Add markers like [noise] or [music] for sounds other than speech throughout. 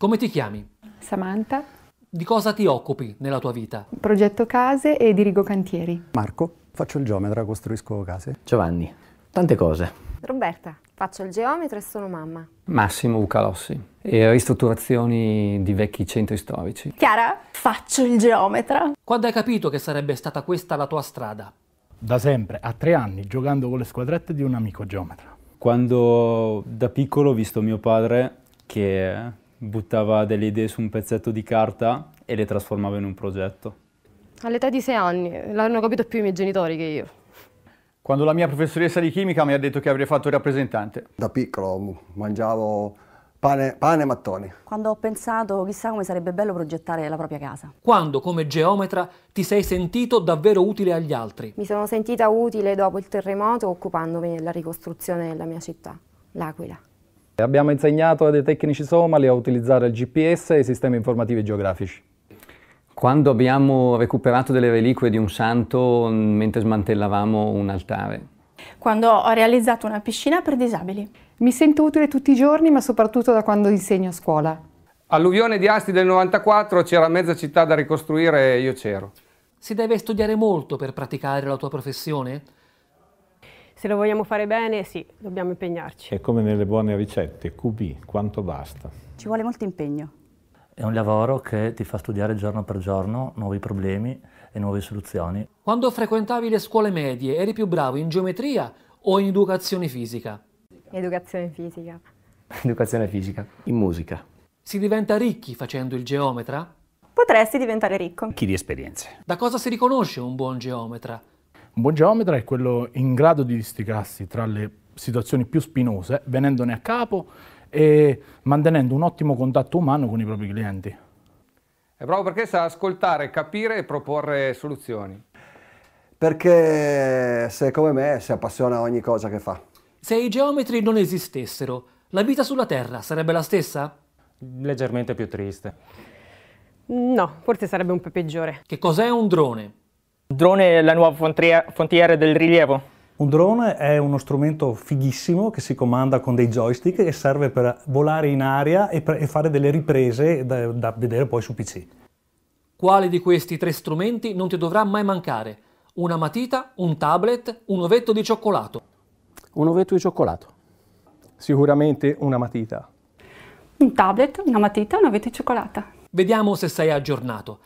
Come ti chiami? Samantha. Di cosa ti occupi nella tua vita? Progetto case e dirigo cantieri. Marco, faccio il geometra, costruisco case. Giovanni, tante cose. Roberta, faccio il geometra e sono mamma. Massimo Ucalossi, e ristrutturazioni di vecchi centri storici. Chiara, faccio il geometra. Quando hai capito che sarebbe stata questa la tua strada? Da sempre, a tre anni, giocando con le squadrette di un amico geometra. Quando da piccolo ho visto mio padre che buttava delle idee su un pezzetto di carta e le trasformava in un progetto. All'età di sei anni l'hanno capito più i miei genitori che io. Quando la mia professoressa di chimica mi ha detto che avrei fatto il rappresentante. Da piccolo mangiavo pane, pane e mattoni. Quando ho pensato chissà come sarebbe bello progettare la propria casa. Quando come geometra ti sei sentito davvero utile agli altri? Mi sono sentita utile dopo il terremoto occupandomi della ricostruzione della mia città, l'Aquila. Abbiamo insegnato ai tecnici somali a utilizzare il GPS e i sistemi informativi geografici. Quando abbiamo recuperato delle reliquie di un santo mm, mentre smantellavamo un altare? Quando ho realizzato una piscina per disabili. Mi sento utile tutti i giorni, ma soprattutto da quando insegno a scuola. Alluvione di Asti del 94, c'era mezza città da ricostruire e io c'ero. Si deve studiare molto per praticare la tua professione? Se lo vogliamo fare bene, sì, dobbiamo impegnarci. È come nelle buone ricette, QB, quanto basta? Ci vuole molto impegno. È un lavoro che ti fa studiare giorno per giorno nuovi problemi e nuove soluzioni. Quando frequentavi le scuole medie, eri più bravo in geometria o in educazione fisica? Educazione fisica. [laughs] Educazione fisica. In musica. Si diventa ricchi facendo il geometra? Potresti diventare ricco. Chi di esperienze. Da cosa si riconosce un buon geometra? Un buon geometra è quello in grado di districarsi tra le situazioni più spinose, venendone a capo e mantenendo un ottimo contatto umano con i propri clienti. È proprio perché sa ascoltare, capire e proporre soluzioni. Perché se come me si appassiona a ogni cosa che fa. Se i geometri non esistessero, la vita sulla Terra sarebbe la stessa? Leggermente più triste. No, forse sarebbe un po' peggiore. Che cos'è un drone? Drone è la nuova frontiera del rilievo? Un drone è uno strumento fighissimo che si comanda con dei joystick e serve per volare in aria e, e fare delle riprese da, da vedere poi su PC. Quale di questi tre strumenti non ti dovrà mai mancare? Una matita, un tablet, un ovetto di cioccolato. Un ovetto di cioccolato. Sicuramente una matita. Un tablet, una matita, un ovetto di cioccolato. Vediamo se sei aggiornato.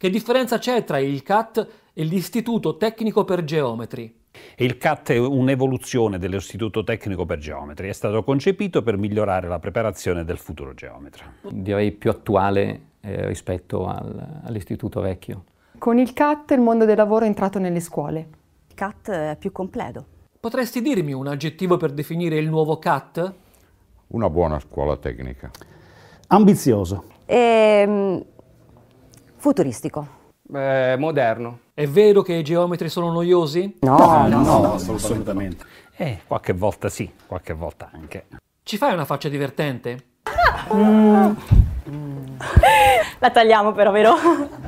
Che differenza c'è tra il CAT e l'Istituto Tecnico per Geometri? Il CAT è un'evoluzione dell'Istituto Tecnico per Geometri, è stato concepito per migliorare la preparazione del futuro geometra. Direi più attuale eh, rispetto al, all'istituto vecchio. Con il CAT il mondo del lavoro è entrato nelle scuole. Il CAT è più completo. Potresti dirmi un aggettivo per definire il nuovo CAT? Una buona scuola tecnica. Ambizioso. Ehm futuristico. Beh, moderno. È vero che i geometri sono noiosi? No, no, no, no assolutamente. Eh, qualche volta sì, qualche volta anche. Ci fai una faccia divertente? Mm. [laughs] La tagliamo però, vero?